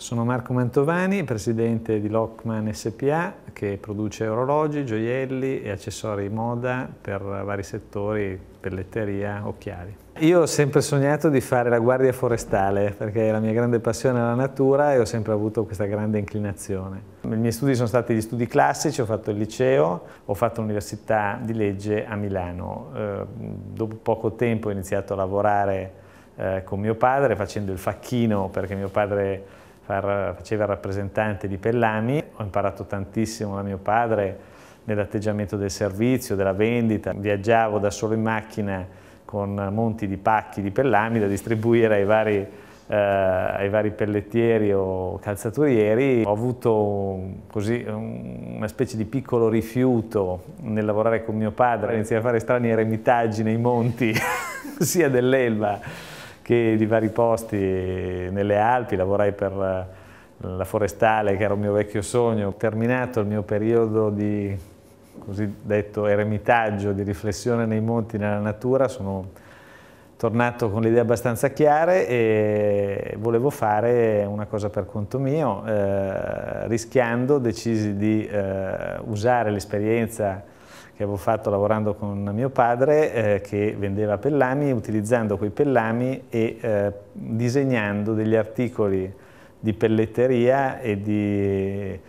Sono Marco Mantovani, presidente di Lockman SPA, che produce orologi, gioielli e accessori moda per vari settori, pelletteria, occhiali. Io ho sempre sognato di fare la guardia forestale perché la mia grande passione è la natura e ho sempre avuto questa grande inclinazione. I miei studi sono stati gli studi classici, ho fatto il liceo, ho fatto l'università di legge a Milano. Eh, dopo poco tempo ho iniziato a lavorare eh, con mio padre facendo il facchino perché mio padre far, faceva il rappresentante di Pellami, ho imparato tantissimo da mio padre nell'atteggiamento del servizio, della vendita, viaggiavo da solo in macchina con monti di pacchi di Pellami da distribuire ai vari eh, ai vari pellettieri o calzaturieri, ho avuto così una specie di piccolo rifiuto nel lavorare con mio padre, iniziai a fare strani eremitaggi nei monti, sia dell'Elba che di vari posti eh, nelle Alpi, lavorai per eh, la forestale che era un mio vecchio sogno. Terminato il mio periodo di cosiddetto eremitaggio, di riflessione nei monti, nella natura, sono tornato con le idee abbastanza chiare e volevo fare una cosa per conto mio. Eh, rischiando decisi di eh, usare l'esperienza che avevo fatto lavorando con mio padre eh, che vendeva pellami, utilizzando quei pellami e eh, disegnando degli articoli di pelletteria e di eh,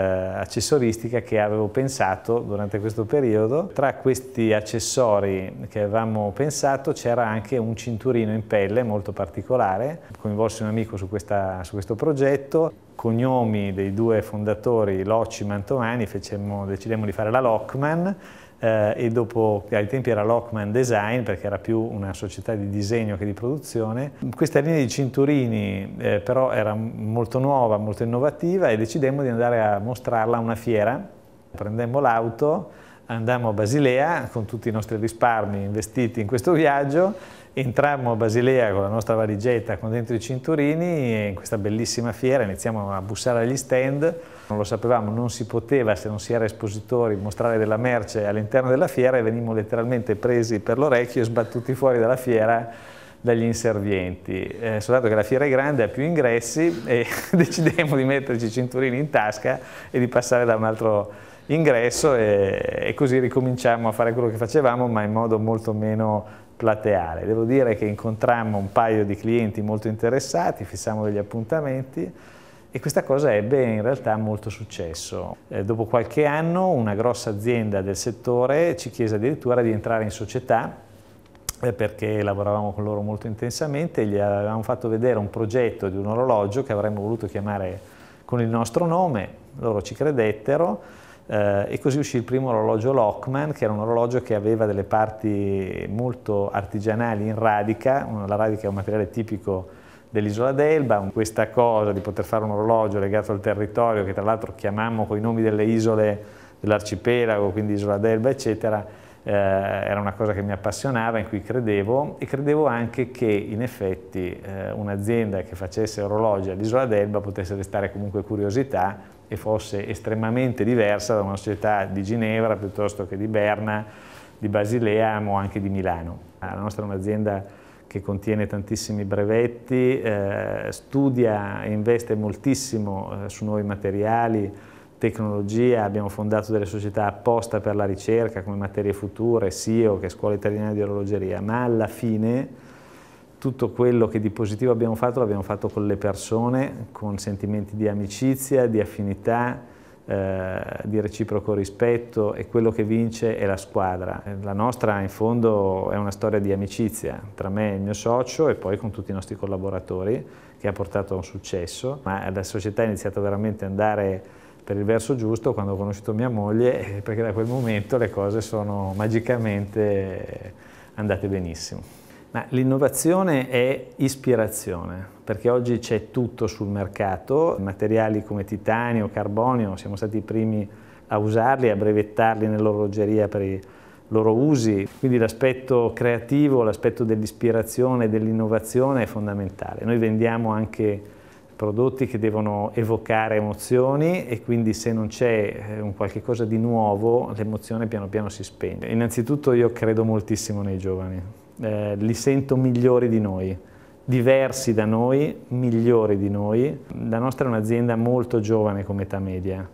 accessoristica che avevo pensato durante questo periodo. Tra questi accessori che avevamo pensato c'era anche un cinturino in pelle molto particolare, coinvolse un amico su, questa, su questo progetto cognomi dei due fondatori Locci e Mantovani, decidemmo di fare la Lockman eh, e dopo, ai tempi era Lockman Design perché era più una società di disegno che di produzione. Questa linea di cinturini eh, però era molto nuova, molto innovativa e decidemmo di andare a mostrarla a una fiera. Prendemmo l'auto andammo a Basilea con tutti i nostri risparmi investiti in questo viaggio, entrammo a Basilea con la nostra valigetta con dentro i cinturini in questa bellissima fiera, iniziamo a bussare agli stand, non lo sapevamo, non si poteva se non si era espositori mostrare della merce all'interno della fiera e venimmo letteralmente presi per l'orecchio e sbattuti fuori dalla fiera dagli inservienti, eh, soltanto che la fiera è grande, ha più ingressi e decidemmo di metterci i cinturini in tasca e di passare da un altro ingresso e, e così ricominciamo a fare quello che facevamo ma in modo molto meno plateale. Devo dire che incontrammo un paio di clienti molto interessati, fissammo degli appuntamenti e questa cosa ebbe in realtà molto successo. Eh, dopo qualche anno una grossa azienda del settore ci chiese addirittura di entrare in società eh, perché lavoravamo con loro molto intensamente e gli avevamo fatto vedere un progetto di un orologio che avremmo voluto chiamare con il nostro nome, loro ci credettero eh, e così uscì il primo orologio Lockman, che era un orologio che aveva delle parti molto artigianali in radica, la radica è un materiale tipico dell'isola d'Elba, questa cosa di poter fare un orologio legato al territorio, che tra l'altro chiamammo con i nomi delle isole dell'arcipelago, quindi isola d'Elba, eccetera, eh, era una cosa che mi appassionava, in cui credevo e credevo anche che in effetti eh, un'azienda che facesse orologi all'isola d'Elba potesse restare comunque curiosità e fosse estremamente diversa da una società di Ginevra piuttosto che di Berna, di Basilea o anche di Milano. Ah, la nostra è un'azienda che contiene tantissimi brevetti, eh, studia e investe moltissimo eh, su nuovi materiali, tecnologia, abbiamo fondato delle società apposta per la ricerca come Materie Future, SIO, che è Scuola Italiana di Orologeria, ma alla fine tutto quello che di positivo abbiamo fatto l'abbiamo fatto con le persone, con sentimenti di amicizia, di affinità, eh, di reciproco rispetto e quello che vince è la squadra. La nostra in fondo è una storia di amicizia tra me e il mio socio e poi con tutti i nostri collaboratori che ha portato a un successo, ma la società è iniziata veramente ad andare per il verso giusto quando ho conosciuto mia moglie eh, perché da quel momento le cose sono magicamente andate benissimo l'innovazione è ispirazione, perché oggi c'è tutto sul mercato, materiali come titanio, carbonio, siamo stati i primi a usarli, a brevettarli nell'orologeria per i loro usi, quindi l'aspetto creativo, l'aspetto dell'ispirazione, dell'innovazione è fondamentale. Noi vendiamo anche prodotti che devono evocare emozioni e quindi se non c'è eh, un qualche cosa di nuovo l'emozione piano piano si spegne. Innanzitutto io credo moltissimo nei giovani, eh, li sento migliori di noi, diversi da noi, migliori di noi. La nostra è un'azienda molto giovane come età media,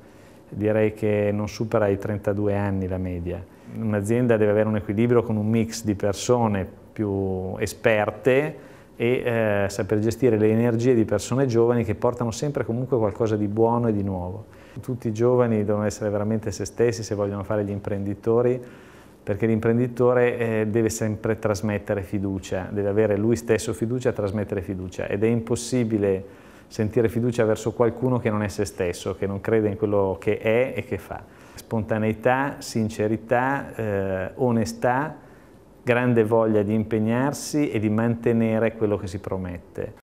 direi che non supera i 32 anni la media. Un'azienda deve avere un equilibrio con un mix di persone più esperte, e eh, saper gestire le energie di persone giovani che portano sempre comunque qualcosa di buono e di nuovo. Tutti i giovani devono essere veramente se stessi se vogliono fare gli imprenditori perché l'imprenditore eh, deve sempre trasmettere fiducia, deve avere lui stesso fiducia e trasmettere fiducia ed è impossibile sentire fiducia verso qualcuno che non è se stesso, che non crede in quello che è e che fa. Spontaneità, sincerità, eh, onestà, grande voglia di impegnarsi e di mantenere quello che si promette.